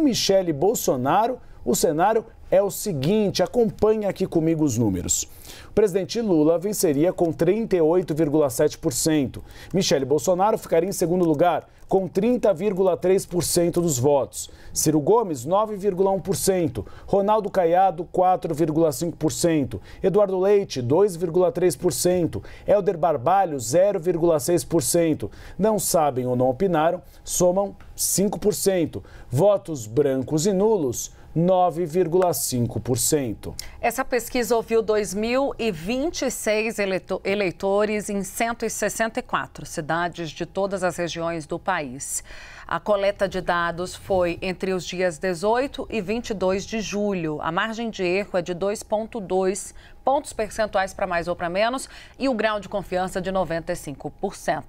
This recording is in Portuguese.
Michele Bolsonaro, o cenário é o seguinte: acompanhe aqui comigo os números. O presidente Lula venceria com 38,7%. Michele Bolsonaro ficaria em segundo lugar, com 30,3% dos votos. Ciro Gomes, 9,1%. Ronaldo Caiado, 4,5%. Eduardo Leite, 2,3%. Helder Barbalho, 0,6%. Não sabem ou não opinaram, somam 5%. Votos brancos e nulos, 9,5%. 5%. Essa pesquisa ouviu 2.026 eleitores em 164 cidades de todas as regiões do país. A coleta de dados foi entre os dias 18 e 22 de julho. A margem de erro é de 2,2 pontos percentuais para mais ou para menos e o grau de confiança de 95%.